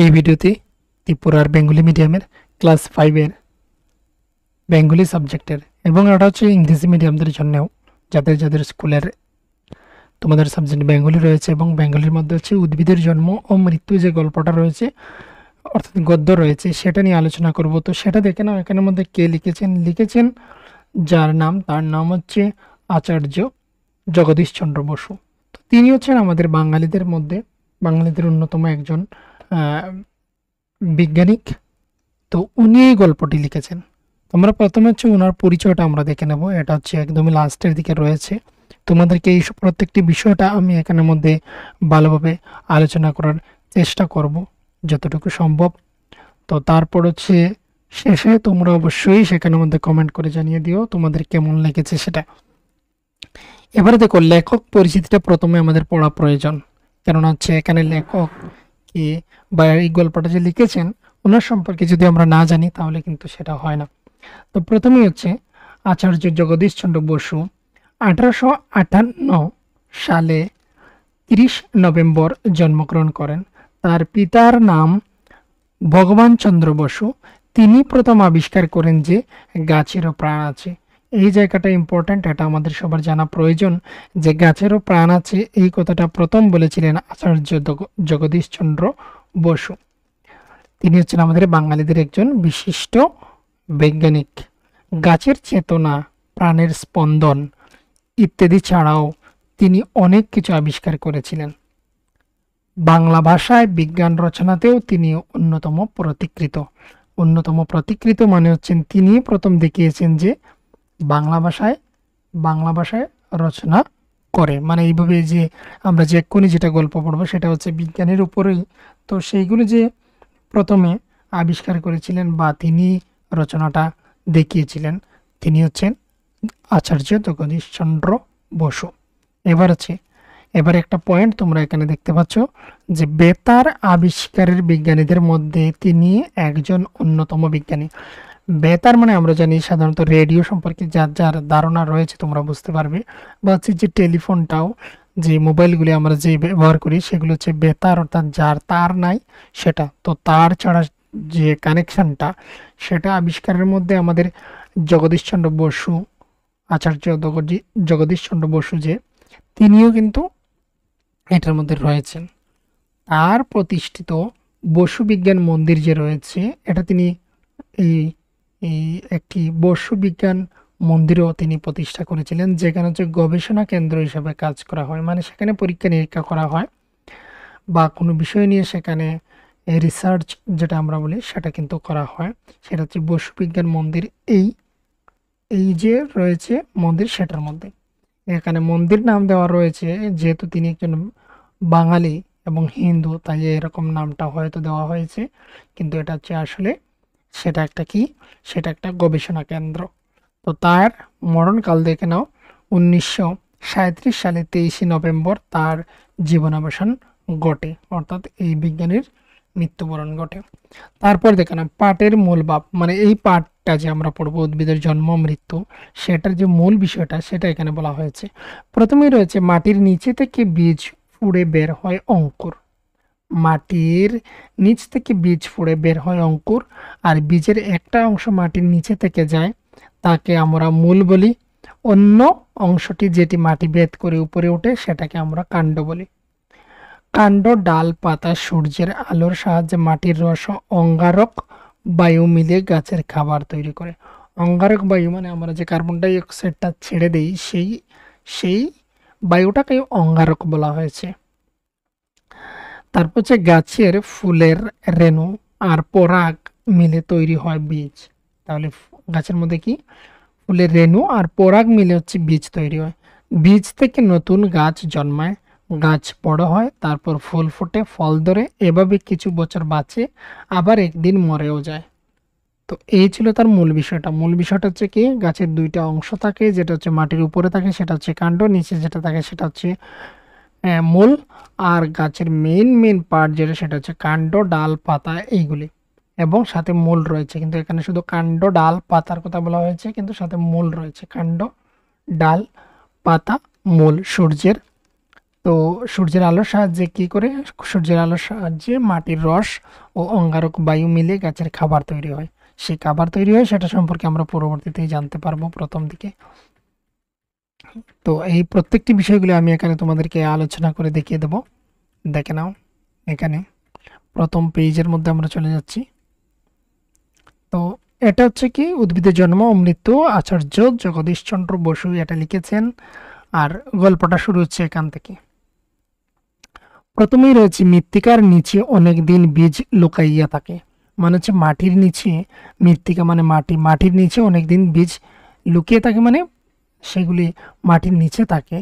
এই ভিডিওতে ত্রিপুরার বেঙ্গলি মিডিয়ামের ক্লাস ফাইভের বেঙ্গলি সাবজেক্টের এবং এটা হচ্ছে ইংরেজি মিডিয়ামদের জন্যেও যাদের যাদের স্কুলের তোমাদের সাবজেক্ট বেঙ্গলি রয়েছে এবং বেঙ্গলির মধ্যে হচ্ছে উদ্ভিদের জন্ম ও মৃত্যু যে গল্পটা রয়েছে অর্থাৎ গদ্য রয়েছে সেটা নিয়ে আলোচনা করব তো সেটা দেখে নাও এখানের মধ্যে কে লিখেছেন লিখেছেন যার নাম তার নাম হচ্ছে আচার্য জগদীশচন্দ্র বসু তো তিনি হচ্ছেন আমাদের বাঙালিদের মধ্যে বাঙালিদের অন্যতম একজন বিজ্ঞানিক তো উনি এই গল্পটি লিখেছেন আমরা প্রথমে হচ্ছে ওনার পরিচয়টা আমরা দেখে নেব এটা হচ্ছে একদমই লাস্টের দিকে রয়েছে তোমাদেরকে এই প্রত্যেকটি বিষয়টা আমি এখানের মধ্যে ভালোভাবে আলোচনা করার চেষ্টা করব যতটুকু সম্ভব তো তারপর হচ্ছে শেষে তোমরা অবশ্যই সেখানের মধ্যে কমেন্ট করে জানিয়ে দিও তোমাদের কেমন লেগেছে সেটা এবারে দেখো লেখক পরিচিতিটা প্রথমে আমাদের পড়া প্রয়োজন কেননা হচ্ছে এখানে লেখক কে বা এই গল্পটা যে লিখেছেন ওনার সম্পর্কে যদি আমরা না জানি তাহলে কিন্তু সেটা হয় না তো প্রথমেই হচ্ছে আচার্য জগদীশ চন্দ্র বসু আঠারোশো আটান্ন সালে তিরিশ নভেম্বর জন্মগ্রহণ করেন তার পিতার নাম ভগবান চন্দ্র বসু তিনি প্রথম আবিষ্কার করেন যে গাছেরও প্রাণ আছে এই জায়গাটা ইম্পর্ট্যান্ট এটা আমাদের সবার জানা প্রয়োজন যে গাছেরও প্রাণ আছে এই কথাটা প্রথম বলেছিলেন আচার্য জগদীশ চন্দ্র বসু তিনি হচ্ছেন আমাদের বাঙালিদের একজন বিশিষ্ট বৈজ্ঞানিক গাছের চেতনা প্রাণের স্পন্দন ইত্যাদি ছাড়াও তিনি অনেক কিছু আবিষ্কার করেছিলেন বাংলা ভাষায় বিজ্ঞান রচনাতেও তিনি অন্যতম প্রতিকৃত অন্যতম প্রতিকৃত মানে হচ্ছেন তিনি প্রথম দেখিয়েছেন যে বাংলা ভাষায় বাংলা ভাষায় রচনা করে মানে এইভাবে যে আমরা যে এক্ষুনি যেটা গল্প পড়বো সেটা হচ্ছে বিজ্ঞানের উপরেই তো সেইগুলো যে প্রথমে আবিষ্কার করেছিলেন বা তিনি রচনাটা দেখিয়েছিলেন তিনি হচ্ছেন আচার্য চন্দ্র বসু এবার হচ্ছে এবার একটা পয়েন্ট তোমরা এখানে দেখতে পাচ্ছ যে বেতার আবিষ্কারের বিজ্ঞানীদের মধ্যে তিনি একজন অন্যতম বিজ্ঞানী বেতার মানে আমরা জানি সাধারণত রেডিও সম্পর্কে যার যার ধারণা রয়েছে তোমরা বুঝতে পারবে বা হচ্ছে যে টেলিফোনটাও যে মোবাইলগুলি আমরা যে ব্যবহার করি সেগুলো হচ্ছে বেতার অর্থাৎ যার তার নাই সেটা তো তার ছাড়া যে কানেকশানটা সেটা আবিষ্কারের মধ্যে আমাদের জগদীশচন্দ্র বসু আচার্য জগদীশচন্দ্র বসু যে তিনিও কিন্তু এটার মধ্যে রয়েছেন তার প্রতিষ্ঠিত বসু বিজ্ঞান মন্দির যে রয়েছে এটা তিনি এই একটি বর্ষবিজ্ঞান মন্দিরও তিনি প্রতিষ্ঠা করেছিলেন যেখানে হচ্ছে গবেষণা কেন্দ্র হিসেবে কাজ করা হয় মানে সেখানে পরীক্ষা নিরীক্ষা করা হয় বা কোনো বিষয় নিয়ে সেখানে রিসার্চ যেটা আমরা বলি সেটা কিন্তু করা হয় সেটা হচ্ছে বৈশ্ববিজ্ঞান মন্দির এই এই যে রয়েছে মন্দির সেটার মধ্যে এখানে মন্দির নাম দেওয়া রয়েছে যেহেতু তিনি একজন বাঙালি এবং হিন্দু তাই এরকম নামটা হয়তো দেওয়া হয়েছে কিন্তু এটা হচ্ছে আসলে সেটা একটা কি সেটা একটা গবেষণা কেন্দ্র তো তার মরণকাল দেখে নাও উনিশশো সাঁত্রিশ সালে তেইশে নভেম্বর তার জীবনাবসান ঘটে অর্থাৎ এই বিজ্ঞানীর মৃত্যুবরণ ঘটে তারপর দেখে না পাটের মূল ভাব মানে এই পাটটা যে আমরা পড়বো উদ্ভিদের জন্ম মৃত্যু সেটার যে মূল বিষয়টা সেটা এখানে বলা হয়েছে প্রথমেই রয়েছে মাটির নিচে থেকে বীজ ফুড়ে বের হয় অঙ্কুর মাটির নিচ থেকে বীজ ফুড়ে বের হয় অঙ্কুর আর বীজের একটা অংশ মাটির নিচে থেকে যায় তাকে আমরা মূল বলি অন্য অংশটি যেটি মাটি ভেদ করে উপরে ওঠে সেটাকে আমরা কাণ্ড বলি কাণ্ড ডাল পাতা সূর্যের আলোর সাহায্যে মাটির রস অঙ্গারক বায়ু মিলে গাছের খাবার তৈরি করে অঙ্গারক বায়ু মানে আমরা যে কার্বন ডাইঅক্সাইডটা ছেড়ে দেই সেই সেই বায়ুটাকে অঙ্গারক বলা হয়েছে তারপর হচ্ছে গাছের ফুলের রেণু আর পরাগ মিলে তৈরি হয় বীজ তাহলে গাছের মধ্যে কি ফুলের রেণু আর পরাগ মিলে হচ্ছে বীজ তৈরি হয় বীজ থেকে নতুন গাছ জন্মায় গাছ বড় হয় তারপর ফুল ফুটে ফল ধরে এভাবে কিছু বছর বাঁচে আবার একদিন মরেও যায় তো এই ছিল তার মূল বিষয়টা মূল বিষয়টা হচ্ছে কি গাছের দুইটা অংশ থাকে যেটা হচ্ছে মাটির উপরে থাকে সেটা হচ্ছে কাণ্ড নিচে যেটা থাকে সেটা হচ্ছে হ্যাঁ, মূল আর গাছের মেইন মেইন পার্ট যেটা সেটা হচ্ছে কাণ্ড ডাল পাতা এইগুলি এবং সাথে মূল রয়েছে কিন্তু এখানে শুধু কাণ্ড ডাল পাতার কথা বলা হয়েছে কিন্তু সাথে মূল রয়েছে কাণ্ড ডাল পাতা মূল সূর্যের তো সূর্যের আলোর সাহায্যে কি করে সূর্যের আলোর সাহায্যে মাটির রস ও অঙ্গারক বায়ু মিলে গাছের খাবার তৈরি হয় সেই খাবার তৈরি হয় সেটা সম্পর্কে আমরা পরবর্তীতেই জানতে পারবো প্রথম দিকে তো এই প্রত্যেকটি বিষয়গুলো আমি এখানে তোমাদেরকে আলোচনা করে দেখিয়ে দেব দেখে নাও এখানে প্রথম পেজের মধ্যে আমরা চলে যাচ্ছি তো এটা হচ্ছে কি উদ্ভিদের জন্ম মৃত্যু আচার্য জগদীশচন্দ্র বসু এটা লিখেছেন আর গল্পটা শুরু হচ্ছে এখান থেকে প্রথমেই রয়েছে মৃত্তিকার নিচে অনেক দিন বীজ লুকাইয়া থাকে মানে হচ্ছে মাটির নিচে মৃত্তিকা মানে মাটি মাটির নিচে অনেক দিন বীজ লুকিয়ে থাকে মানে সেগুলি মাটির নিচে থাকে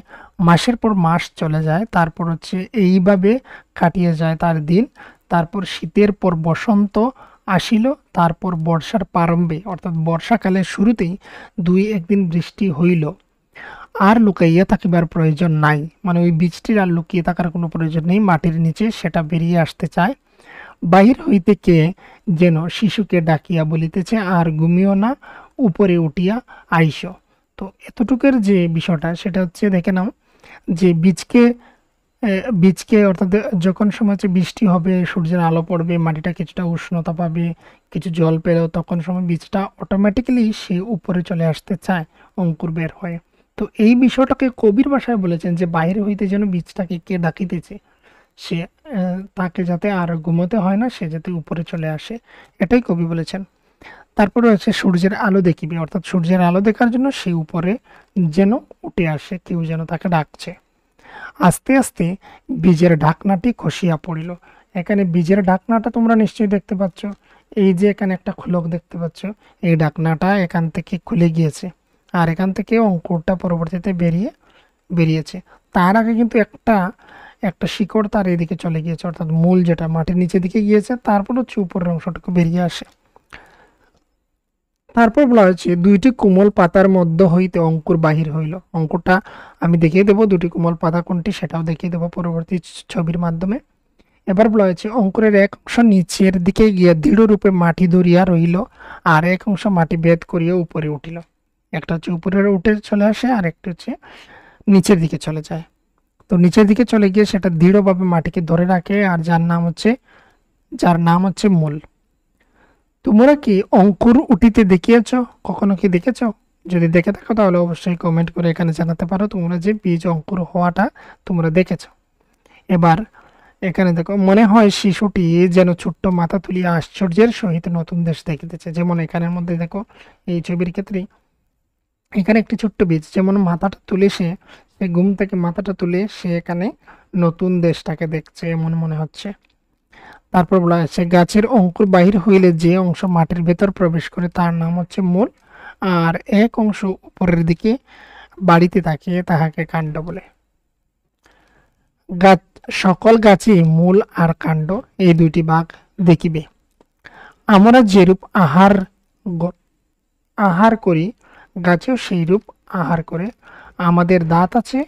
মাসের পর মাস চলে যায় তারপর হচ্ছে এইভাবে কাটিয়ে যায় তার দিন তারপর শীতের পর বসন্ত আসিল তারপর বর্ষার প্রারম্ভে অর্থাৎ বর্ষাকালের শুরুতেই দুই একদিন বৃষ্টি হইল আর লুকাইয়া থাকিবার প্রয়োজন নাই মানে ওই বীজটির আর লুকিয়ে থাকার কোনো প্রয়োজন নেই মাটির নিচে সেটা বেরিয়ে আসতে চায় বাহির হইতে কে যেন শিশুকে ডাকিয়া বলিতেছে আর ঘুমিও না উপরে উঠিয়া আইস তো এতটুকের যে বিষয়টা সেটা হচ্ছে দেখে নাও যে বীজকে বীজকে অর্থাৎ যখন সময় হচ্ছে বৃষ্টি হবে সূর্যের আলো পড়বে মাটিটা কিছুটা উষ্ণতা পাবে কিছু জল পেলেও তখন সময় বীজটা অটোমেটিক্যালি সে উপরে চলে আসতে চায় অঙ্কুর বের হয়ে তো এই বিষয়টাকে কবির ভাষায় বলেছেন যে বাইরে হইতে যেন বীজটাকে কে ডাকিতেছে সে তাকে যাতে আর ঘুমোতে হয় না সে যাতে উপরে চলে আসে এটাই কবি বলেছেন তারপর রয়েছে সূর্যের আলো দেখিবে অর্থাৎ সূর্যের আলো দেখার জন্য সে উপরে যেন উঠে আসে কেউ যেন তাকে ডাকছে আস্তে আস্তে বীজের ঢাকনাটি খসিয়া পড়িল এখানে বীজের ঢাকনাটা তোমরা নিশ্চয়ই দেখতে পাচ্ছ এই যে এখানে একটা খোলক দেখতে পাচ্ছ এই ঢাকনাটা এখান থেকে খুলে গিয়েছে আর এখান থেকে অঙ্কুরটা পরবর্তীতে বেরিয়ে বেরিয়েছে তার আগে কিন্তু একটা একটা শিকড় তার এদিকে চলে গিয়েছে অর্থাৎ মূল যেটা মাটির নিচে দিকে গিয়েছে তারপর হচ্ছে উপরের অংশটুকু বেরিয়ে আসে তারপর বলা হয়েছে দুইটি কোমল পাতার মধ্য হইতে অঙ্কুর বাহির হইল অঙ্কুরটা আমি দেখিয়ে দেবো দুটি কোমল পাতা কোনটি সেটাও দেখিয়ে দেবো পরবর্তী ছবির মাধ্যমে এবার বলা হয়েছে অঙ্কুরের এক অংশ নিচের দিকে গিয়ে দৃঢ় রূপে মাটি ধরিয়া রইল আর এক অংশ মাটি ভেদ করিয়া উপরে উঠিল একটা হচ্ছে উপরের উঠে চলে আসে আর একটা হচ্ছে নিচের দিকে চলে যায় তো নিচের দিকে চলে গিয়ে সেটা দৃঢ়ভাবে মাটিকে ধরে রাখে আর যার নাম হচ্ছে যার নাম হচ্ছে মূল তোমরা কি অঙ্কুর উটিতে দেখিয়েছ কখনো কি দেখেছ যদি দেখে থাকো তাহলে অবশ্যই কমেন্ট করে এখানে জানাতে পারো তোমরা যে বীজ অঙ্কুর হওয়াটা তোমরা দেখেছ এবার এখানে দেখো মনে হয় শিশুটি যেন ছোট্ট মাথা তুলিয়া আশ্চর্যের সহিত নতুন দেশ দেখিতেছে যেমন এখানের মধ্যে দেখো এই ছবির ক্ষেত্রে এখানে একটি ছোট্ট বীজ যেমন মাথাটা তুলে সে ঘুম থেকে মাথাটা তুলে সে এখানে নতুন দেশটাকে দেখছে এমন মনে হচ্ছে তারপর বলা হয়েছে গাছের অঙ্কুর বাহির হইলে যে অংশ মাটির ভেতর প্রবেশ করে তার নাম হচ্ছে মূল আর এক অংশ উপরের দিকে বাড়িতে থাকে তাহাকে কাণ্ড বলে গাছ সকল গাছই মূল আর কাণ্ড এই দুইটি ভাগ দেখিবে আমরা যেরূপ আহার আহার করি গাছেও সেই রূপ আহার করে আমাদের দাঁত আছে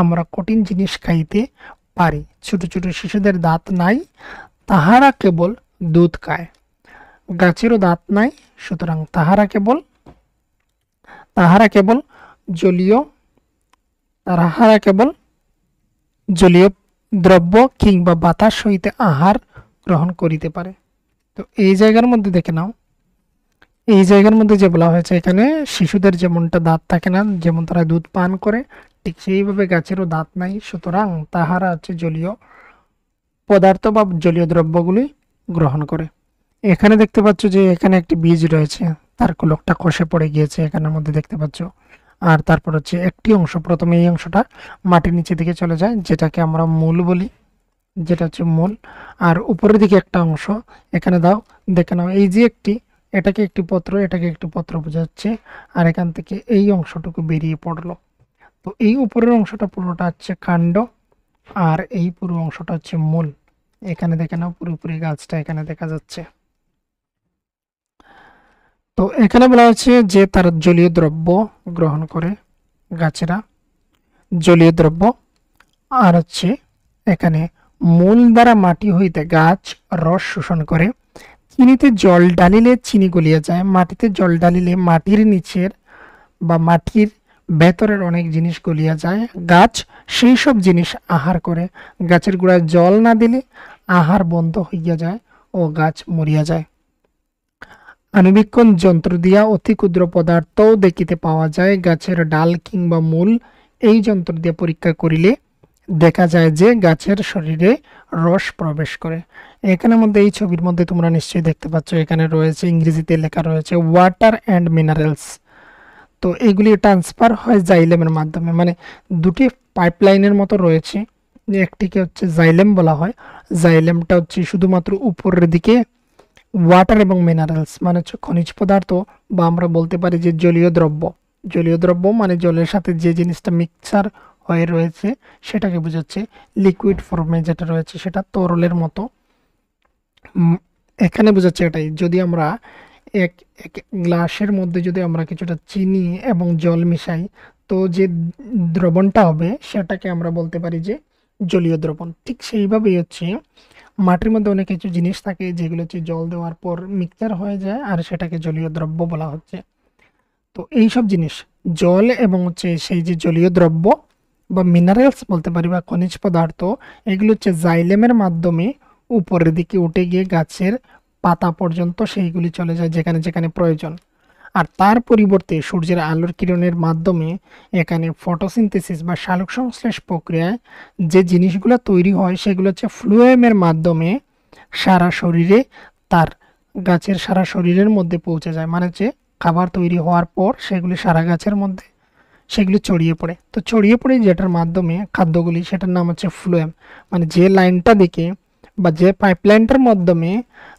আমরা কঠিন জিনিস খাইতে পারি ছোট ছোট শিশুদের দাঁত নাই তাহারা কেবল দুধ খায় গাছেরও দাঁত নাই সুতরাং তাহারা কেবল তাহারা কেবল জলীয় তাহারা কেবল জলীয় দ্রব্য কিংবা বাতাস হইতে আহার গ্রহণ করিতে পারে তো এই জায়গার মধ্যে দেখে নাও এই জায়গার মধ্যে যে বলা হয়েছে এখানে শিশুদের যেমনটা দাঁত থাকে না যেমন তারা দুধ পান করে ঠিক সেইভাবে গাছেরও দাঁত নাই সুতরাং তাহারা হচ্ছে জলীয় পদার্থ বা জলীয় দ্রব্যগুলি গ্রহণ করে এখানে দেখতে পাচ্ছ যে এখানে একটি বীজ রয়েছে তার কুলকটা খসে পড়ে গিয়েছে এখানের মধ্যে দেখতে পাচ্ছ আর তারপর হচ্ছে একটি অংশ প্রথমে এই অংশটা মাটির নিচে দিকে চলে যায় যেটাকে আমরা মূল বলি যেটা হচ্ছে মূল আর উপরের দিকে একটা অংশ এখানে দাও দেখে নাও এই যে একটি এটাকে একটি পত্র এটাকে একটি পত্র বোঝাচ্ছে আর এখান থেকে এই অংশটুকু বেরিয়ে পড়লো তো এই উপরের অংশটা পুরোটা হচ্ছে কাণ্ড আর এই পুরো অংশটা হচ্ছে মূল এখানে দেখে নাও পুরোপুরি গাছটা এখানে দেখা যাচ্ছে তো এখানে বলা হচ্ছে যে তার জলীয় দ্রব্য গ্রহণ করে গাছেরা জলীয় দ্রব্য আর হচ্ছে এখানে মূল দ্বারা মাটি হইতে গাছ রস শোষণ করে চিনিতে জল ডালিলে চিনি গলিয়ে যায় মাটিতে জল ডালিলে মাটির নিচের বা মাটির ভেতরের অনেক জিনিস গলিয়ে যায় গাছ সেই সব জিনিস আহার করে গাছের গুঁড়ায় জল না দিলে আহার বন্ধ হইয়া যায় ও গাছ মরিয়া যায় আণবিক্ষণ যন্ত্র দিয়া অতি ক্ষুদ্র পদার্থও দেখিতে পাওয়া যায় গাছের ডাল কিংবা মূল এই যন্ত্র দিয়ে পরীক্ষা করিলে দেখা যায় যে গাছের শরীরে রস প্রবেশ করে এখানের মধ্যে এই ছবির মধ্যে তোমরা নিশ্চয়ই দেখতে পাচ্ছ এখানে রয়েছে ইংরেজিতে লেখা রয়েছে ওয়াটার অ্যান্ড মিনারেলস তো এগুলি ট্রান্সফার হয় জাইলেমের মাধ্যমে মানে দুটি পাইপলাইনের মতো রয়েছে একটিকে হচ্ছে জাইলেম বলা হয় জাইলেমটা হচ্ছে শুধুমাত্র উপরের দিকে ওয়াটার এবং মিনারেলস মানে হচ্ছে খনিজ পদার্থ বা আমরা বলতে পারি যে জলীয় দ্রব্য জলীয় দ্রব্য মানে জলের সাথে যে জিনিসটা মিক্সার হয়ে রয়েছে সেটাকে বোঝাচ্ছে লিকুইড ফর্মে যেটা রয়েছে সেটা তরলের মতো এখানে বোঝাচ্ছে এটাই যদি আমরা এক এক গ্লাসের মধ্যে যদি আমরা কিছুটা চিনি এবং জল মিশাই তো যে দ্রবণটা হবে সেটাকে আমরা বলতে পারি যে জলীয় দ্রবণ ঠিক সেইভাবেই হচ্ছে মাটির মধ্যে অনেক কিছু জিনিস থাকে যেগুলো হচ্ছে জল দেওয়ার পর মিক্সচার হয়ে যায় আর সেটাকে জলীয় দ্রব্য বলা হচ্ছে তো এই সব জিনিস জল এবং হচ্ছে সেই যে জলীয় দ্রব্য বা মিনারেলস বলতে পারি বা খনিজ পদার্থ এগুলো হচ্ছে জাইলেমের মাধ্যমে উপরের দিকে উঠে গিয়ে গাছের পাতা পর্যন্ত সেইগুলি চলে যায় যেখানে যেখানে প্রয়োজন আর তার পরিবর্তে সূর্যের আলোর কিরণের মাধ্যমে এখানে ফটোসিনথেসিস বা সালোক সংশ্লেষ প্রক্রিয়ায় যে জিনিসগুলো তৈরি হয় সেগুলো হচ্ছে ফ্লুয়েমের মাধ্যমে সারা শরীরে তার গাছের সারা শরীরের মধ্যে পৌঁছে যায় মানে হচ্ছে খাবার তৈরি হওয়ার পর সেগুলি সারা গাছের মধ্যে সেগুলি ছড়িয়ে পড়ে তো ছড়িয়ে পড়ে যেটার মাধ্যমে খাদ্যগুলি সেটার নাম হচ্ছে ফ্লুয়েম মানে যে লাইনটা দেখে বা যে পাইপলাইনটার মাধ্যমে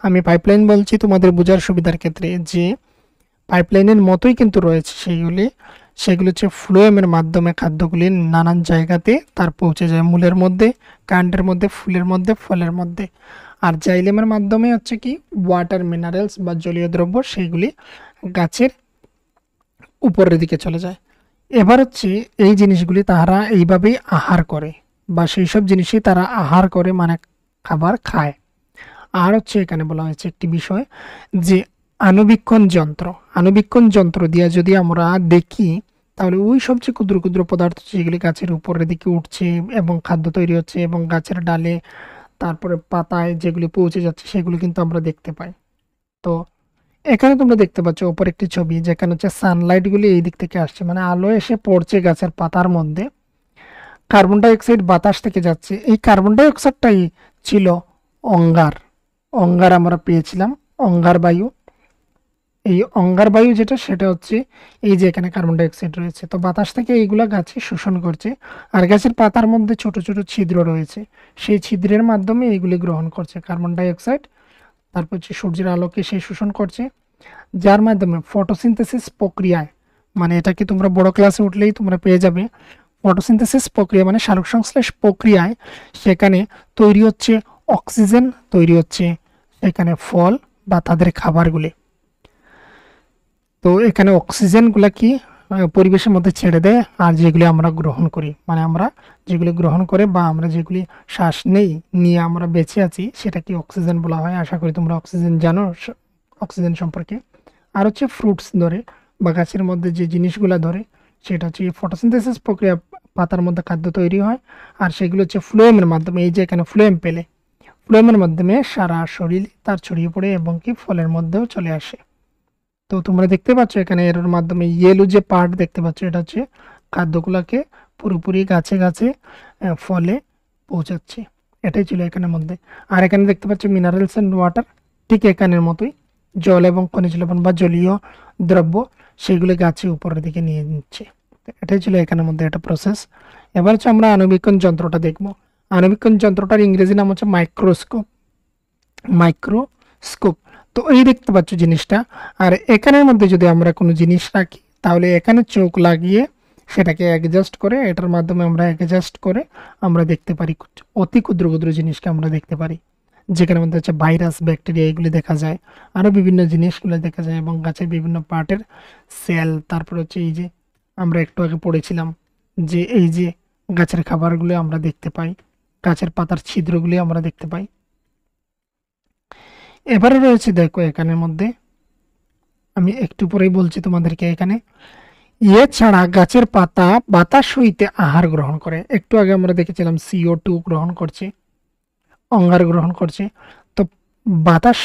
আমি পাইপলাইন বলছি তোমাদের বোঝার সুবিধার ক্ষেত্রে যে পাইপলাইনের মতোই কিন্তু রয়েছে সেইগুলি সেগুলো হচ্ছে ফ্লোয়েমের মাধ্যমে খাদ্যগুলি নানান জায়গাতে তার পৌঁছে যায় মূলের মধ্যে কারেন্টের মধ্যে ফুলের মধ্যে ফলের মধ্যে আর জাইলেমের মাধ্যমে হচ্ছে কি ওয়াটার মিনারেলস বা জলীয় দ্রব্য সেইগুলি গাছের উপরের দিকে চলে যায় এবার হচ্ছে এই জিনিসগুলি তারা এইভাবেই আহার করে বা সেই সব জিনিসই তারা আহার করে মানে খাবার খায় আর হচ্ছে এখানে বলা হয়েছে একটি বিষয় যে আণবিক্ষণ যন্ত্র আণবিক্ষণ যন্ত্র দিয়ে যদি আমরা দেখি তাহলে ওই সবচেয়ে ক্ষুদ্র ক্ষুদ্র পদার্থ যেগুলি গাছের উপরের দিকে উঠছে এবং খাদ্য তৈরি হচ্ছে এবং গাছের ডালে তারপরে পাতায় যেগুলি পৌঁছে যাচ্ছে সেগুলি কিন্তু আমরা দেখতে পাই তো এখানে তোমরা দেখতে পাচ্ছ ওপর একটি ছবি যেখানে হচ্ছে সানলাইটগুলি এই দিক থেকে আসছে মানে আলো এসে পড়ছে গাছের পাতার মধ্যে কার্বন ডাইঅক্সাইড বাতাস থেকে যাচ্ছে এই কার্বন ডাইঅক্সাইডটাই ছিল অঙ্গার অঙ্গার আমরা পেয়েছিলাম অঙ্গার বায়ু এই অঙ্গার বায়ু যেটা সেটা হচ্ছে এই যে এখানে কার্বন ডাইঅক্সাইড রয়েছে তো বাতাস থেকে এইগুলা গাছে শোষণ করছে আর গাছের পাতার মধ্যে ছোট ছোট ছিদ্র রয়েছে সেই ছিদ্রের মাধ্যমে এইগুলি গ্রহণ করছে কার্বন ডাইঅক্সাইড তারপর হচ্ছে সূর্যের আলোকে সে শোষণ করছে যার মাধ্যমে ফটোসিনথেসিস প্রক্রিয়ায় মানে এটাকে তোমরা বড় ক্লাসে উঠলেই তোমরা পেয়ে যাবে ফটোসিনথেসিস প্রক্রিয়া মানে সালোক সংশ্লেষ প্রক্রিয়ায় সেখানে তৈরি হচ্ছে অক্সিজেন তৈরি হচ্ছে সেখানে ফল বা তাদের খাবারগুলি তো এখানে অক্সিজেনগুলো কি পরিবেশের মধ্যে ছেড়ে দেয় আর যেগুলি আমরা গ্রহণ করি মানে আমরা যেগুলি গ্রহণ করে বা আমরা যেগুলি শ্বাস নেই নিয়ে আমরা বেঁচে আছি সেটা কি অক্সিজেন বলা হয় আশা করি তোমরা অক্সিজেন জানো অক্সিজেন সম্পর্কে আর হচ্ছে ফ্রুটস ধরে বা গাছের মধ্যে যে জিনিসগুলো ধরে সেটা হচ্ছে ফটোসিনথেসিস প্রক্রিয়া পাতার মধ্যে খাদ্য তৈরি হয় আর সেগুলো হচ্ছে ফ্লোয়েমের মাধ্যমে এই যে এখানে ফ্লোয়েম পেলে ফ্লোয়েমের মাধ্যমে সারা শরীর তার ছড়িয়ে পড়ে এবং কি ফলের মধ্যেও চলে আসে তো তোমরা দেখতে পাচ্ছ এখানে এর মাধ্যমে ইয়েলো যে পার্ট দেখতে পাচ্ছ এটা হচ্ছে খাদ্যগুলাকে পুরোপুরি গাছে গাছে ফলে পৌঁছাচ্ছে এটাই ছিল এখানের মধ্যে আর এখানে দেখতে পাচ্ছ মিনারেলস অ্যান্ড ওয়াটার ঠিক এখানের মতোই জল এবং খনিজ লবণ বা জলীয় দ্রব্য সেগুলি গাছে উপরের দিকে নিয়ে নিচ্ছে এটাই ছিল এখানের মধ্যে একটা প্রসেস এবার হচ্ছে আমরা আণবিক্ষণ যন্ত্রটা দেখব আণবিক্ষণ যন্ত্রটার ইংরেজি নাম হচ্ছে মাইক্রোস্কোপ মাইক্রোস্কোপ তো এই দেখতে পাচ্ছ জিনিসটা আর এখানের মধ্যে যদি আমরা কোনো জিনিস রাখি তাহলে এখানে চোখ লাগিয়ে সেটাকে অ্যাডজাস্ট করে এটার মাধ্যমে আমরা অ্যাডজাস্ট করে আমরা দেখতে পারি অতি ক্ষুদ্র ক্ষুদ্র জিনিসকে আমরা দেখতে পারি যেখানে মধ্যে হচ্ছে ভাইরাস ব্যাকটেরিয়া এগুলি দেখা যায় আরও বিভিন্ন জিনিসগুলো দেখা যায় এবং গাছের বিভিন্ন পার্টের সেল তারপর হচ্ছে এই যে আমরা একটু আগে পড়েছিলাম যে এই যে গাছের খাবারগুলো আমরা দেখতে পাই গাছের পাতার ছিদ্রগুলি আমরা দেখতে পাই এবারে রয়েছে দেখো এখানের মধ্যে আমি একটু পরেই বলছি তোমাদেরকে এখানে ইয়ে ছাড়া গাছের পাতা বাতাস হইতে আহার গ্রহণ করে একটু আগে আমরা দেখেছিলাম সিও টু গ্রহণ করছে অঙ্গার গ্রহণ করছে তো বাতাস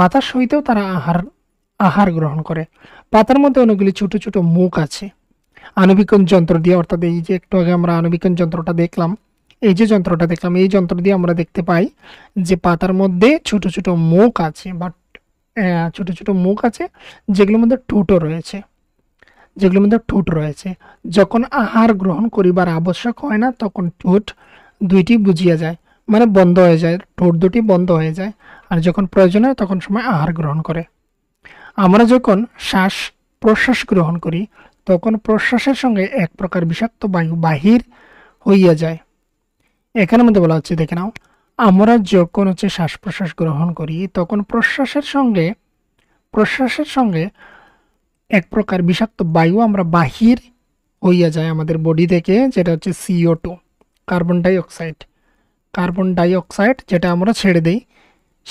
বাতাস হইতেও তারা আহার আহার গ্রহণ করে পাতার মধ্যে অনেকগুলি ছোট ছোট মুখ আছে আণবিকন যন্ত্র দিয়ে অর্থাৎ এই যে একটু আগে আমরা আণবিকন যন্ত্রটা দেখলাম এই যে যন্ত্রটা দেখলাম এই যন্ত্র দিয়ে আমরা দেখতে পাই যে পাতার মধ্যে ছোট ছোট মুখ আছে বা ছোট ছোট মুখ আছে যেগুলোর মধ্যে ঠুটো রয়েছে যেগুলোর মধ্যে ঠুট রয়েছে যখন আহার গ্রহণ করিবার আবশ্যক হয় না তখন ঠোঁট দুইটি বুঝিয়া যায় মানে বন্ধ হয়ে যায় ঠোঁট দুটি বন্ধ হয়ে যায় আর যখন প্রয়োজন হয় তখন সময় আহার গ্রহণ করে আমরা যখন শ্বাস প্রশ্বাস গ্রহণ করি তখন প্রশ্বাসের সঙ্গে এক প্রকার বিষাক্ত বায়ু বাহির হইয়া যায় এখানের মধ্যে বলা হচ্ছে দেখে নাও আমরা যখন হচ্ছে শ্বাস প্রশ্বাস গ্রহণ করি তখন প্রশ্বাসের সঙ্গে প্রশ্বাসের সঙ্গে এক প্রকার বিষাক্ত বায়ু আমরা বাহির হইয়া যায় আমাদের বডি থেকে যেটা হচ্ছে CO two carbon dioxide carbon dioxide যেটা আমরা ছেড়ে দিই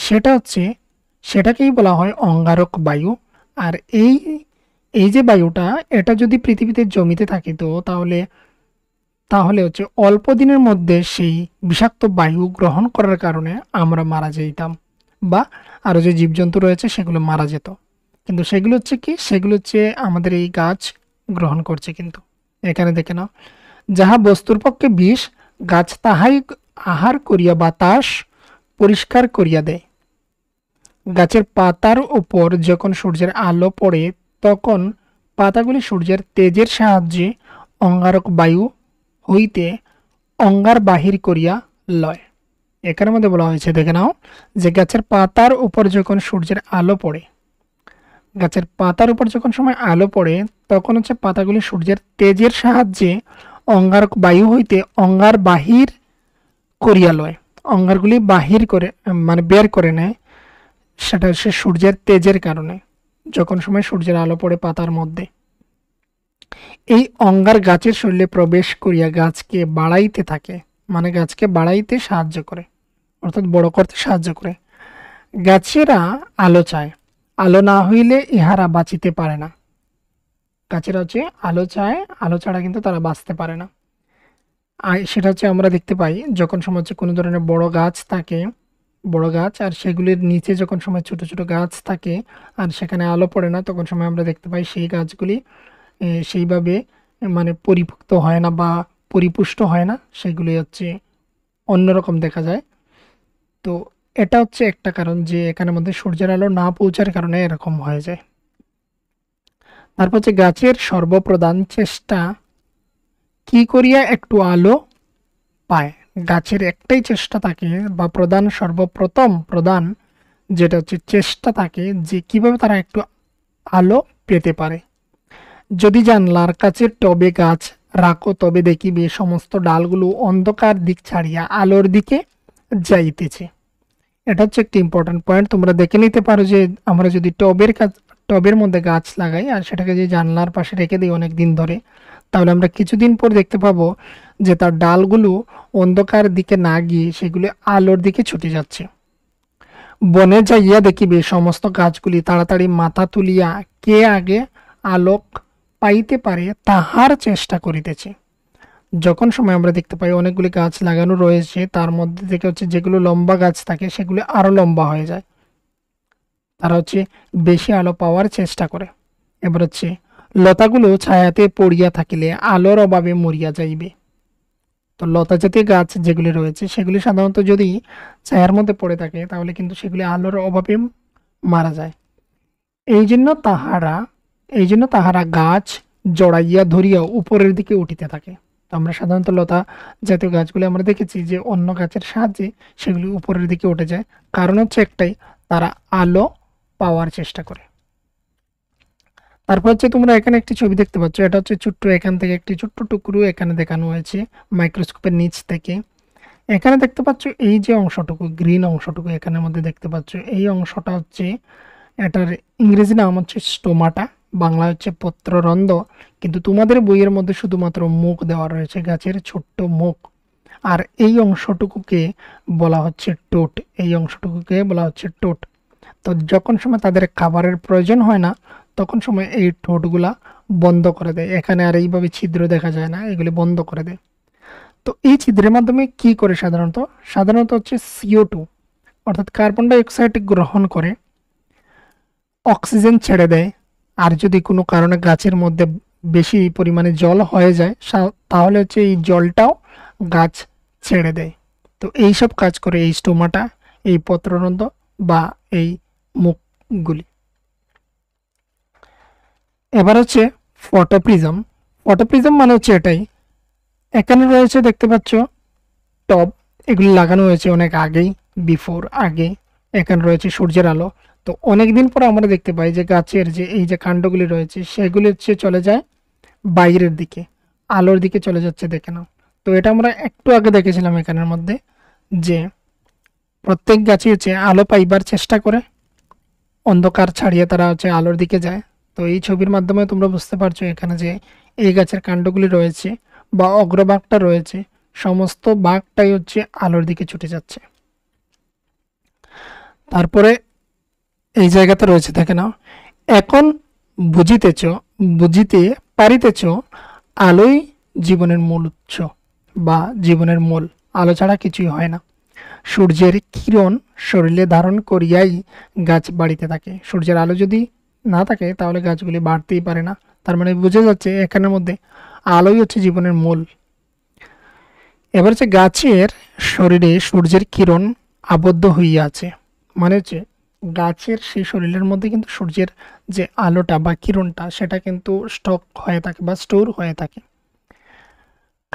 সেটা হচ্ছে সেটাকেই বলা হয় অঙ্গারক বায়ু আর এই এই যে বায়ুটা এটা যদি পৃথিবীতে জমিতে থাকিত তাহলে তাহলে হচ্ছে অল্প দিনের মধ্যে সেই বিষাক্ত বায়ু গ্রহণ করার কারণে আমরা মারা যেতাম বা আরও যে জীবজন্তু রয়েছে সেগুলো মারা যেত কিন্তু সেগুলো হচ্ছে কি সেগুলো হচ্ছে আমাদের এই গাছ গ্রহণ করছে কিন্তু এখানে দেখে নাও যাহা বস্তুর পক্ষে বিষ গাছ তাহাই আহার করিয়া বাতাস পরিষ্কার করিয়া দেয় গাছের পাতার ওপর যখন সূর্যের আলো পড়ে তখন পাতাগুলি সূর্যের তেজের সাহায্যে অঙ্গারক বায়ু হইতে অঙ্গার বাহির করিয়া লয় এখানে মধ্যে বলা হয়েছে দেখে নাও যে গাছের পাতার উপর যখন সূর্যের আলো পড়ে গাছের পাতার উপর যখন সময় আলো পড়ে তখন হচ্ছে পাতাগুলি সূর্যের তেজের সাহায্যে অঙ্গার বায়ু হইতে অঙ্গার বাহির করিয়া লয় অঙ্গারগুলি বাহির করে মানে বের করে নেয় সেটা হচ্ছে সূর্যের তেজের কারণে যখন সময় সূর্যের আলো পড়ে পাতার মধ্যে এই অঙ্গার গাছের শরীরে প্রবেশ করিয়া গাছকে বাড়াইতে থাকে মানে গাছকে বাড়াইতে সাহায্য করে অর্থাৎ বড় করতে সাহায্য করে গাছেরা আলো চায় আলো না হইলে ইহারা বাঁচিতে পারে না গাছেরা হচ্ছে আলো চায় আলো ছাড়া কিন্তু তারা বাঁচতে পারে না আর সেটা হচ্ছে আমরা দেখতে পাই যখন সময় হচ্ছে কোনো ধরনের বড় গাছ থাকে বড় গাছ আর সেগুলির নিচে যখন সময় ছোট ছোট গাছ থাকে আর সেখানে আলো পড়ে না তখন সময় আমরা দেখতে পাই সেই গাছগুলি সেইভাবে মানে পরিপক্ত হয় না বা পরিপুষ্ট হয় না সেগুলি হচ্ছে অন্যরকম দেখা যায় তো এটা হচ্ছে একটা কারণ যে এখানে মধ্যে সূর্যের আলো না পৌঁছার কারণে এরকম হয়ে যায় তারপর হচ্ছে গাছের সর্বপ্রধান চেষ্টা কি করিয়া একটু আলো পায় গাছের একটাই চেষ্টা থাকে বা প্রধান সর্বপ্রথম প্রধান যেটা হচ্ছে চেষ্টা থাকে যে কিভাবে তারা একটু আলো পেতে পারে যদি জানলার কাছে টবে গাছ রাখো তবে দেখিবে সমস্ত ডালগুলো অন্ধকার দিক ছাড়িয়া আলোর দিকে যাইতেছে এটা হচ্ছে একটি ইম্পর্ট্যান্ট পয়েন্ট তোমরা দেখে নিতে পারো যে আমরা যদি টবের কাজ টবের মধ্যে গাছ লাগাই আর সেটাকে যে জানলার পাশে রেখে দিই অনেক দিন ধরে তাহলে আমরা কিছুদিন পর দেখতে পাবো যে তার ডালগুলো অন্ধকার দিকে না গিয়ে সেগুলি আলোর দিকে ছুটে যাচ্ছে বনে যাইয়া দেখিবে সমস্ত গাছগুলি তাড়াতাড়ি মাথা তুলিয়া কে আগে আলোক পাইতে পারে তাহার চেষ্টা করিতেছে যখন সময় আমরা দেখতে পাই অনেকগুলি গাছ লাগানো রয়েছে তার মধ্যে থেকে হচ্ছে যেগুলো লম্বা গাছ থাকে সেগুলি আরও লম্বা হয়ে যায় তারা হচ্ছে বেশি আলো পাওয়ার চেষ্টা করে এবার হচ্ছে লতাগুলো ছায়াতে পড়িয়া থাকিলে আলোর অভাবে মরিয়া যাইবে তো লতা জাতীয় গাছ যেগুলি রয়েছে সেগুলি সাধারণত যদি ছায়ার মধ্যে পড়ে থাকে তাহলে কিন্তু সেগুলি আলোর অভাবে মারা যায় এই জন্য তাহারা এই জন্য তাহারা গাছ জড়াইয়া ধরিয়া উপরের দিকে উঠিতে থাকে আমরা সাধারণত লতা জাতীয় গাছগুলি আমরা দেখেছি যে অন্য গাছের সাহায্যে সেগুলি উপরের দিকে উঠে যায় কারণ হচ্ছে একটাই তারা আলো পাওয়ার চেষ্টা করে তারপর হচ্ছে তোমরা এখানে একটি ছবি দেখতে পাচ্ছ এটা হচ্ছে ছোট্ট এখান থেকে একটি ছোট্ট টুকরো এখানে দেখানো হয়েছে মাইক্রোস্কোপের নিচ থেকে এখানে দেখতে পাচ্ছ এই যে অংশটুকু গ্রিন অংশটুকু এখানের মধ্যে দেখতে পাচ্ছ এই অংশটা হচ্ছে এটার ইংরেজি নাম হচ্ছে স্টোমাটা বাংলা হচ্ছে পত্ররন্দ কিন্তু তোমাদের বইয়ের মধ্যে শুধুমাত্র মুখ দেওয়া রয়েছে গাছের ছোট্ট মুখ আর এই অংশটুকুকে বলা হচ্ছে টোট এই অংশটুকুকে বলা হচ্ছে টোট তো যখন সময় তাদের খাবারের প্রয়োজন হয় না তখন সময় এই ঠোঁটগুলা বন্ধ করে দেয় এখানে আর এইভাবে ছিদ্র দেখা যায় না এগুলি বন্ধ করে দেয় তো এই ছিদ্রের মাধ্যমে কি করে সাধারণত সাধারণত হচ্ছে সিও টু অর্থাৎ কার্বন ডাইঅক্সাইড গ্রহণ করে অক্সিজেন ছেড়ে দেয় আর যদি কোনো কারণে গাছের মধ্যে বেশি পরিমাণে জল হয়ে যায় তাহলে হচ্ছে এই জলটাও গাছ ছেড়ে দেয় তো এই সব কাজ করে এই স্টোমাটা এই পত্ররন্ধ্র বা এই মুখগুলি এবার হচ্ছে ফটোপ্রিজম ফটোপ্রিজম মানে হচ্ছে এটাই এখানে রয়েছে দেখতে পাচ্ছ টব এগুলি লাগানো হয়েছে অনেক আগেই বিফোর আগে এখানে রয়েছে সূর্যের আলো তো অনেক দিন পর আমরা দেখতে পাই যে গাছের যে এই যে কাণ্ডগুলি রয়েছে সেগুলি হচ্ছে চলে যায় বাইরের দিকে আলোর দিকে চলে যাচ্ছে দেখে নাও তো এটা আমরা একটু আগে দেখেছিলাম এখানের মধ্যে যে প্রত্যেক গাছই হচ্ছে আলো পাইবার চেষ্টা করে অন্ধকার ছাড়িয়ে তারা হচ্ছে আলোর দিকে যায় তো এই ছবির মাধ্যমে তোমরা বুঝতে পারছো এখানে যে এই গাছের কাণ্ডগুলি রয়েছে বা অগ্রবাগটা রয়েছে সমস্ত বাঘটাই হচ্ছে আলোর দিকে ছুটে যাচ্ছে তারপরে এই জায়গাতে রয়েছে দেখে নাও এখন বুঝিতেছ বুঝিতে পারিতেছ আলোই জীবনের মূল উৎস বা জীবনের মূল আলো ছাড়া কিছুই হয় না সূর্যের কিরণ শরীরে ধারণ করিয়াই গাছ বাড়িতে থাকে সূর্যের আলো যদি না থাকে তাহলে গাছগুলি বাড়তেই পারে না তার মানে বোঝা যাচ্ছে এখানের মধ্যে আলোই হচ্ছে জীবনের মূল এবার হচ্ছে গাছের শরীরে সূর্যের কিরণ আবদ্ধ হইয়া আছে মানে হচ্ছে গাছের সেই শরীরের মধ্যে কিন্তু সূর্যের যে আলোটা বা কিরণটা সেটা কিন্তু স্টক হয়ে থাকে বা স্টোর হয়ে থাকে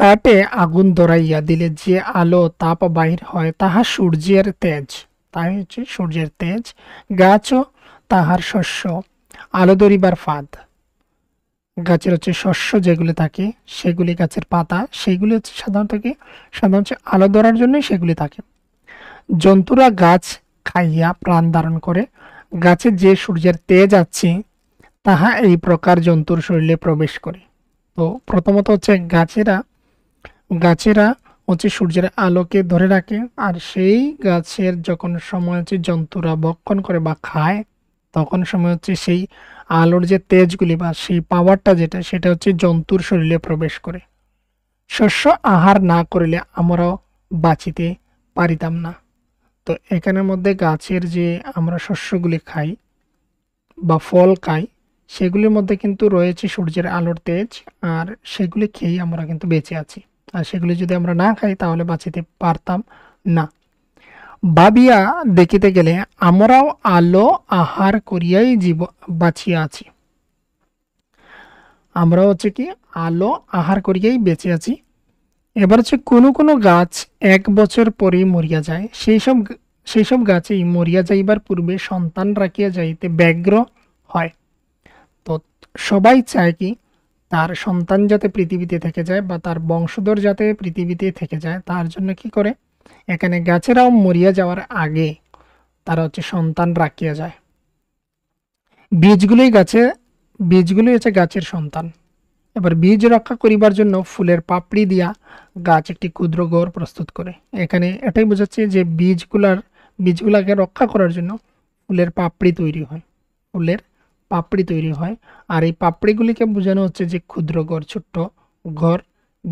কাটে আগুন ধরাইয়া দিলে যে আলো তাপ বাহির হয় তাহা সূর্যের তেজ তাই হচ্ছে সূর্যের তেজ গাছও তাহার শস্য আলো ধরিবার ফাঁদ গাছের হচ্ছে শস্য যেগুলি থাকে সেগুলি গাছের পাতা সেগুলি হচ্ছে সাধারণত কি সাধারণত আলো ধরার জন্যই সেগুলি থাকে জন্তুরা গাছ খাইয়া প্রাণ ধারণ করে গাছে যে সূর্যের তেজ আছে তাহা এই প্রকার জন্তুর শরীরে প্রবেশ করে তো প্রথমত হচ্ছে গাছেরা গাছেরা হচ্ছে সূর্যের আলোকে ধরে রাখে আর সেই গাছের যখন সময় হচ্ছে জন্তুরা ভক্ষণ করে বা খায় তখন সময় হচ্ছে সেই আলোর যে তেজগুলি বা সেই পাওয়ারটা যেটা সেটা হচ্ছে জন্তুর শরীরে প্রবেশ করে শস্য আহার না করিলে আমরাও বাঁচিতে পারিতাম না তো এখানের মধ্যে গাছের যে আমরা শস্যগুলি খাই বা ফল খাই সেগুলির মধ্যে কিন্তু রয়েছে সূর্যের আলোর তেজ আর সেগুলি খেয়েই আমরা কিন্তু বেঁচে আছি আর সেগুলি যদি আমরা না খাই তাহলে বাঁচিতে পারতাম না বাবিয়া দেখিতে গেলে আমরাও আলো আহার করিয়াই জীব বাঁচিয়া আছি আমরা হচ্ছে কি আলো আহার করিয়াই বেঁচে আছি এবার হচ্ছে কোনো কোনো গাছ এক বছর পরেই মরিয়া যায় সেই সব সেই সব গাছেই মরিয়া যাইবার পূর্বে সন্তান রাখিয়া যাইতে ব্যগ্র হয় তো সবাই চায় কি তার সন্তান যাতে পৃথিবীতে থেকে যায় বা তার বংশধর যাতে পৃথিবীতে থেকে যায় তার জন্য কি করে এখানে গাছেরাও মরিয়া যাওয়ার আগে তারা হচ্ছে সন্তান রাখিয়া যায় বীজগুলোই গাছে বীজগুলোই হচ্ছে গাছের সন্তান এবার বীজ রক্ষা করিবার জন্য ফুলের পাপড়ি দিয়া গাছ একটি ক্ষুদ্র গড় প্রস্তুত করে এখানে এটাই বোঝাচ্ছে যে বীজগুলার বীজগুলাকে রক্ষা করার জন্য ফুলের পাপড়ি তৈরি হয় ফুলের পাপড়ি তৈরি হয় আর এই পাপড়িগুলিকে বোঝানো হচ্ছে যে ক্ষুদ্র ঘর ছোট্ট ঘর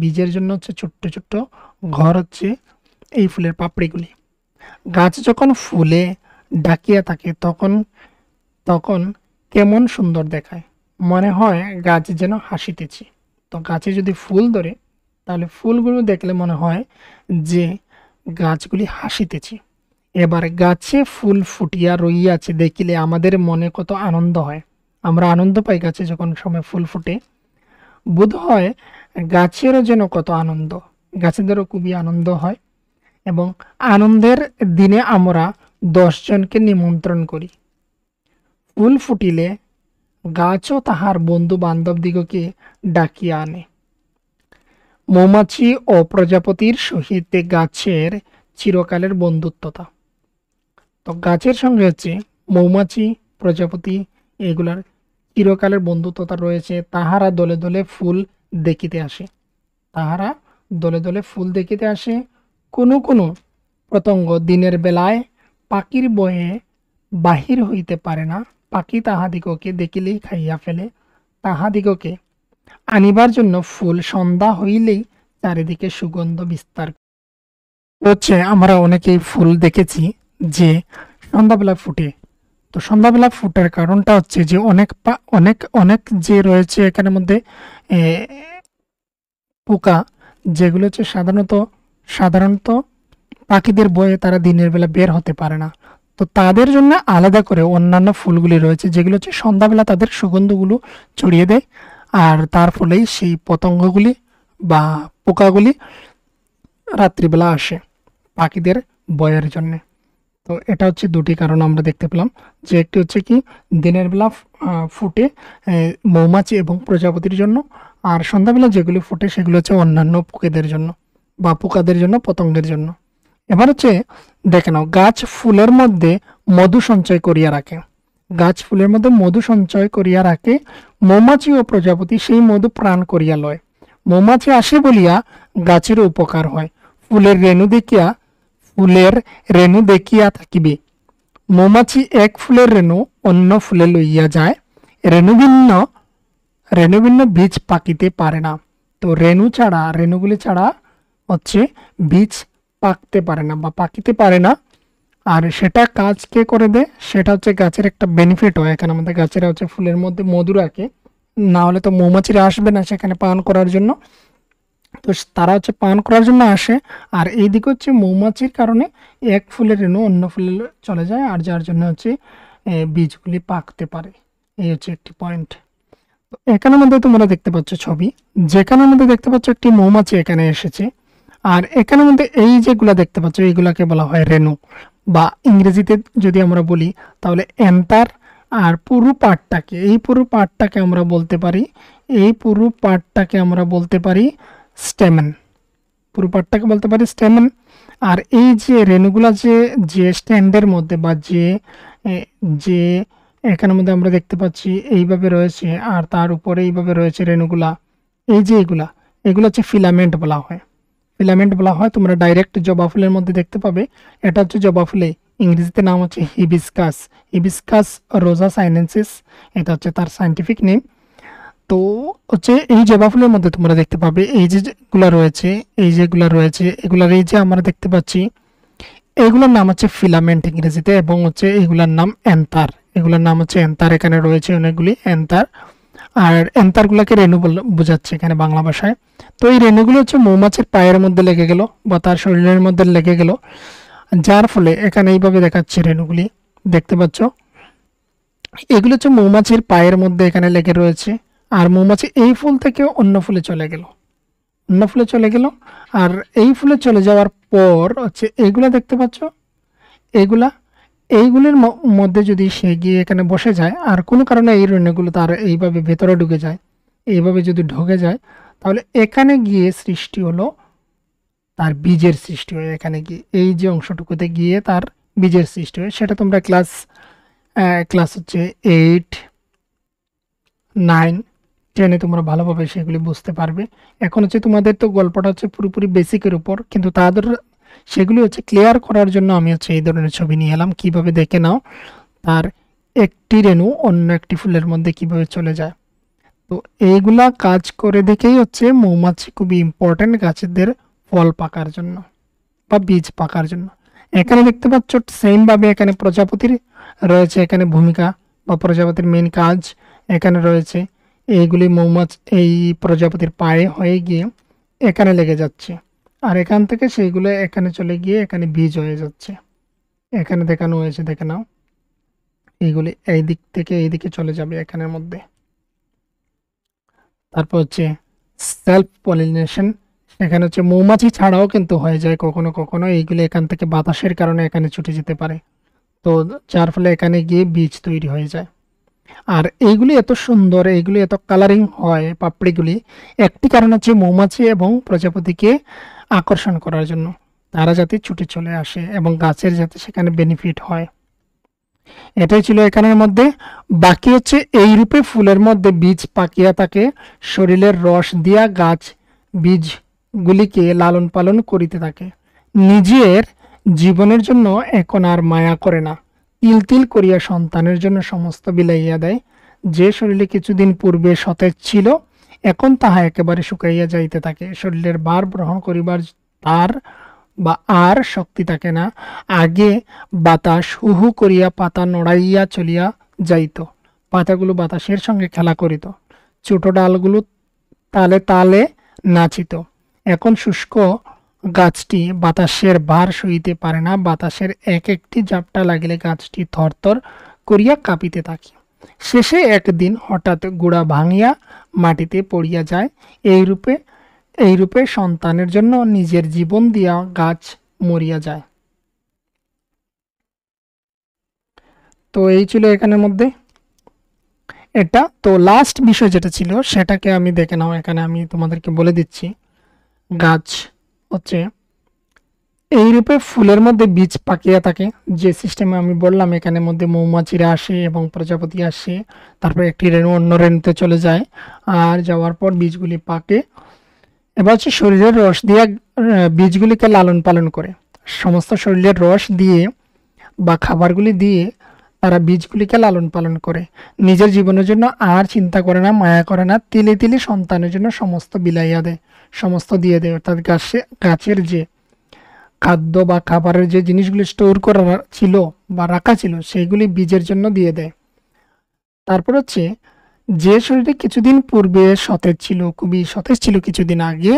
বীজের জন্য হচ্ছে ছোট্ট ছোট্ট ঘর হচ্ছে এই ফুলের পাপড়িগুলি গাছ যখন ফুলে ডাকিয়া থাকে তখন তখন কেমন সুন্দর দেখায় মনে হয় গাছ যেন হাসিতেছে তো গাছে যদি ফুল ধরে তাহলে ফুলগুলো দেখলে মনে হয় যে গাছগুলি হাসিতেছে এবার গাছে ফুল ফুটিয়া রইয়াছে দেখিলে আমাদের মনে কত আনন্দ হয় আমরা আনন্দ পাই গাছে যখন সময় ফুল ফুটে বোধ হয় গাছেরও যেন কত আনন্দ গাছেদেরও খুবই আনন্দ হয় এবং আনন্দের দিনে আমরা দশজনকে নিমন্ত্রণ করি ফুল ফুটিলে গাছও তাহার বন্ধু দিগকে ডাকিয়া আনে মৌমাছি ও প্রজাপতির সহিত গাছের চিরকালের বন্ধুত্বতা তো গাছের সঙ্গে হচ্ছে মৌমাছি প্রজাপতি এগুলার চিরকালের বন্ধুত্বতা রয়েছে তাহারা দলে দলে ফুল দেখিতে আসে তাহারা দলে দলে ফুল দেখিতে আসে কোনো কোনো প্রতঙ্গ দিনের বেলায় পাখির বয়ে বাহির হইতে পারে না পাখি তাহাদিগকে দেখিলেই খাইয়া ফেলে তাহাদিগকে আনিবার জন্য ফুল সন্ধ্যা হইলেই চারিদিকে সুগন্ধ বিস্তার হচ্ছে আমরা অনেকেই ফুল দেখেছি যে সন্ধ্যাবেলা ফুটে তো সন্ধ্যাবেলা ফুটার কারণটা হচ্ছে যে অনেক অনেক অনেক যে রয়েছে এখানের মধ্যে পোকা যেগুলো হচ্ছে সাধারণত সাধারণত পাখিদের বয়ে তারা দিনের বেলা বের হতে পারে না তো তাদের জন্য আলাদা করে অন্যান্য ফুলগুলি রয়েছে যেগুলো হচ্ছে সন্ধ্যাবেলা তাদের সুগন্ধগুলো ছড়িয়ে দেয় আর তার ফলেই সেই পতঙ্গগুলি বা পোকাগুলি রাত্রিবেলা আসে পাখিদের বয়ের জন্যে তো এটা হচ্ছে দুটি কারণ আমরা দেখতে পেলাম যে একটি হচ্ছে কি দিনের বেলা ফুটে মৌমাছি এবং প্রজাপতির জন্য আর সন্ধ্যাবেলা যেগুলি ফুটে সেগুলো হচ্ছে অন্যান্য পোকেদের জন্য বা পোকাদের জন্য পতঙ্গের জন্য এবার হচ্ছে দেখে নাও গাছ ফুলের মধ্যে মধু সঞ্চয় করিয়া রাখে গাছ ফুলের মধ্যে মধু সঞ্চয় করিয়া রাখে মৌমাছি ও প্রজাপতি সেই মধু প্রাণ করিয়া লয় মৌমাছি আসে বলিয়া গাছের উপকার হয় ফুলের রেণু দেখিয়া ফুলের রেণু দেখিয়া থাকিবে মৌমাছি এক ফুলের রেণু অন্য ফুলে লইয়া যায় রেণুভিন্ন রেণুভিন্ন বীজ পাকিতে পারে না তো রেণু ছাড়া রেণুগুলি ছাড়া হচ্ছে বীজ পাকতে পারে না বা পাকিতে পারে না আর সেটা কাজ কে করে দেয় সেটা হচ্ছে গাছের একটা বেনিফিট হয় এখানে আমাদের গাছেরা হচ্ছে ফুলের মধ্যে মধু রাখে না হলে তো মৌমাছিরা আসবে না সেখানে পান করার জন্য তো তারা হচ্ছে পান করার জন্য আসে আর এই দিকে হচ্ছে মৌমাছির কারণে এক ফুলের রেণু অন্য ফুলে চলে যায় আর যার জন্য হচ্ছে বীজগুলি পাকতে পারে এই হচ্ছে একটি পয়েন্ট এখানে মধ্যে তোমরা দেখতে পাচ্ছ ছবি যেখানে মধ্যে দেখতে পাচ্ছ একটি মৌমাছি এখানে এসেছে আর এখানের মধ্যে এই যেগুলো দেখতে পাচ্ছ এইগুলাকে বলা হয় রেনু বা ইংরেজিতে যদি আমরা বলি তাহলে এন্টার আর পুরু পাটটাকে এই পুরু পাটটাকে আমরা বলতে পারি এই পুরু পাটটাকে আমরা বলতে পারি স্টেমেন পুরু পাটটাকে বলতে পারি স্টেমেন আর এই যে রেণুগুলা যে যে স্ট্যান্ডের মধ্যে বা যে যে এখানের মধ্যে আমরা দেখতে পাচ্ছি এইভাবে রয়েছে আর তার উপরে এইভাবে রয়েছে রেনুগুলা এই যে এগুলা এগুলো হচ্ছে ফিলামেন্ট বলা হয় ফিলামেন্ট বলা হয় তোমরা ডাইরেক্ট জবা ফুলের মধ্যে দেখতে পাবে এটা হচ্ছে জবা ফুলে ইংরেজিতে নাম হচ্ছে হিবিসকাস হিবিসকাস রোজা সাইনেন্সিস এটা হচ্ছে তার সাইন্টিফিক নেম তো হচ্ছে এই জবা ফুলের মধ্যে তোমরা দেখতে পাবে এই যেগুলো রয়েছে এই যেগুলো রয়েছে এগুলার এই যে আমরা দেখতে পাচ্ছি এগুলোর নাম হচ্ছে ফিলামেন্ট ইংরেজিতে এবং হচ্ছে এগুলার নাম অ্যান্তার এগুলোর নাম হচ্ছে অ্যান্তার এখানে রয়েছে অনেকগুলি অ্যান্তার আর রেনু রেণু বোঝাচ্ছে এখানে বাংলা ভাষায় তো এই রেণুগুলো হচ্ছে মৌমাছির পায়ের মধ্যে লেগে গেল বা তার শরীরের মধ্যে লেগে গেল যার ফলে এখানে এইভাবে দেখাচ্ছে রেণুগুলি দেখতে পাচ্ছ এগুলো হচ্ছে মৌমাছির পায়ের মধ্যে এখানে লেগে রয়েছে আর মৌমাছি এই ফুল থেকে অন্য ফুলে চলে গেল অন্য ফুলে চলে গেল আর এই ফুলে চলে যাওয়ার পর হচ্ছে এগুলা দেখতে পাচ্ছ এগুলা এইগুলির মধ্যে যদি সে গিয়ে এখানে বসে যায় আর কোনো কারণে এই রণ্যগুলো তার এইভাবে ভেতরে ঢুকে যায় এইভাবে যদি ঢুকে যায় তাহলে এখানে গিয়ে সৃষ্টি হলো তার বীজের সৃষ্টি হয় এখানে গিয়ে এই যে অংশটুকুতে গিয়ে তার বীজের সৃষ্টি হয় সেটা তোমরা ক্লাস ক্লাস হচ্ছে এইট নাইন টেনে তোমরা ভালোভাবে সেগুলি বুঝতে পারবে এখন হচ্ছে তোমাদের তো গল্পটা হচ্ছে পুরোপুরি বেসিকের উপর কিন্তু তাদের সেগুলি হচ্ছে ক্লিয়ার করার জন্য আমি হচ্ছে এই ধরনের ছবি নিয়ে এলাম কিভাবে দেখে নাও তার একটি রেণু অন্য একটি ফুলের মধ্যে কিভাবে চলে যায় তো এইগুলা কাজ করে দেখেই হচ্ছে মৌমাছি খুবই ইম্পর্ট্যান্ট গাছেদের ফল পাকার জন্য বা বীজ পাকার জন্য এখানে দেখতে পাচ্ছ সেমভাবে এখানে প্রজাপতির রয়েছে এখানে ভূমিকা বা প্রজাপতির মেন কাজ এখানে রয়েছে এইগুলি মৌমাছি এই প্রজাপতির পায়ে হয়ে গিয়ে এখানে লেগে যাচ্ছে আর এখান থেকে সেইগুলো এখানে চলে গিয়ে এখানে বীজ হয়ে যাচ্ছে এখানে দেখানো হয়েছে দেখে নাও এইগুলি এই দিক থেকে এই দিকে চলে যাবে এখানের মধ্যে তারপর হচ্ছে সেলফ পলিনেশন এখানে হচ্ছে মৌমাছি ছাড়াও কিন্তু হয়ে যায় কখনো কখনো এইগুলি এখান থেকে বাতাসের কারণে এখানে ছুটে যেতে পারে তো যার ফলে এখানে গিয়ে বীজ তৈরি হয়ে যায় আর এইগুলি এত সুন্দর এইগুলি এত কালারিং হয় পাপড়িগুলি একটি কারণ হচ্ছে মৌমাছি এবং প্রজাপতিকে আকর্ষণ করার জন্য তারা যাতে ছুটে চলে আসে এবং গাছের যাতে সেখানে বেনিফিট হয় এটাই ছিল এখানের মধ্যে বাকি হচ্ছে এই রূপে ফুলের মধ্যে বীজ পাকিয়া তাকে শরীরের রস দিয়া গাছ বীজগুলিকে লালন পালন করিতে থাকে নিজের জীবনের জন্য এখন আর মায়া করে না তিল করিয়া সন্তানের জন্য সমস্ত বিলাইয়া দেয় যে শরীরে কিছুদিন পূর্বে সতেজ ছিল এখন তাহা একেবারে শুকাইয়া যাইতে থাকে শরীরের বার গ্রহণ করিবার তার বা আর শক্তি থাকে না আগে বাতাস হুহু করিয়া পাতা নড়াইয়া চলিয়া যাইত পাতাগুলো বাতাসের সঙ্গে খেলা করিত ছোট ডালগুলো তালে তালে নাচিত এখন শুষ্ক গাছটি বাতাসের ভার সইতে পারে না বাতাসের এক একটি ঝাপটা লাগিলে গাছটি থরথর করিয়া কাঁপিতে থাকি শেষে একদিন হঠাৎ গুড়া ভাঙিয়া মাটিতে পড়িয়া যায় এইরূপে এইরূপে সন্তানের জন্য নিজের জীবন দিয়া গাছ মরিয়া যায় তো এই ছিল এখানের মধ্যে এটা তো লাস্ট বিষয় যেটা ছিল সেটাকে আমি দেখে নাও এখানে আমি তোমাদেরকে বলে দিচ্ছি গাছ হচ্ছে এইরূপে ফুলের মধ্যে বীজ পাকিয়া থাকে যে সিস্টেমে আমি বললাম এখানে মধ্যে মৌমাছিরা আসে এবং প্রজাপতি আসে তারপর একটি রেণু অন্য রেণুতে চলে যায় আর যাওয়ার পর বীজগুলি পাকে এবার হচ্ছে শরীরের রস দিয়ে বীজগুলিকে লালন পালন করে সমস্ত শরীরের রস দিয়ে বা খাবারগুলি দিয়ে তারা বীজগুলিকে লালন পালন করে নিজের জীবনের জন্য আর চিন্তা করে না মায়া করে না তিলে তিলে সন্তানের জন্য সমস্ত বিলাইয়া দেয় সমস্ত দিয়ে দেয় অর্থাৎ গাছে গাছের যে খাদ্য বা খাবারের যে জিনিসগুলি স্টোর করা ছিল বা রাখা ছিল সেইগুলি বীজের জন্য দিয়ে দেয় তারপর হচ্ছে যে শরীরে কিছুদিন পূর্বে সতেজ ছিল খুবই সতেজ ছিল কিছুদিন আগে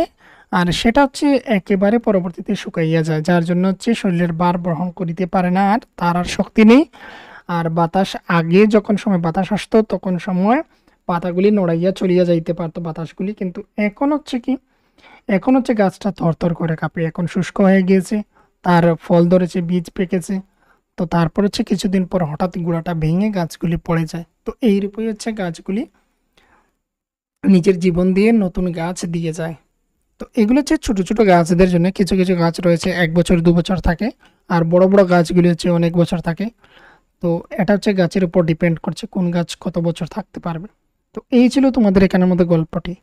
আর সেটা হচ্ছে একেবারে পরবর্তীতে শুকাইয়া যায় যার জন্য হচ্ছে শরীরের বার বহন করিতে পারে না আর তার আর শক্তি নেই আর বাতাস আগে যখন সময় বাতাস আসতো তখন সময় পাতাগুলি নড়াইয়া চলিয়া যাইতে পারতো বাতাসগুলি কিন্তু এখন হচ্ছে কি এখন হচ্ছে গাছটা থরথর করে কাঁপে এখন শুষ্ক হয়ে গিয়েছে তার ফল ধরেছে বীজ পেকেছে তো তারপর হচ্ছে কিছুদিন পর হঠাৎ গুঁড়াটা ভেঙে গাছগুলি পড়ে যায় তো এইরূপই হচ্ছে গাছগুলি নিজের জীবন দিয়ে নতুন গাছ দিয়ে যায় তো এগুলো হচ্ছে ছোটো ছোটো গাছদের জন্য কিছু কিছু গাছ রয়েছে এক বছর দু বছর থাকে আর বড় বড় গাছগুলি হচ্ছে অনেক বছর থাকে তো এটা হচ্ছে গাছের উপর ডিপেন্ড করছে কোন গাছ কত বছর থাকতে পারবে তো এই ছিল তোমাদের এখানের মধ্যে গল্পটি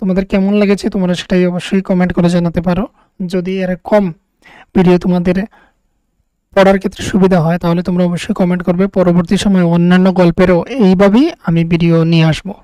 তোমাদের কেমন লেগেছে তোমরা সেটাই অবশ্যই কমেন্ট করে জানাতে পারো যদি এর কম ভিডিও তোমাদের পড়ার ক্ষেত্রে সুবিধা হয় তাহলে তোমরা অবশ্যই কমেন্ট করবে পরবর্তী সময় অন্যান্য গল্পেরও এইভাবেই আমি ভিডিও নিয়ে আসবো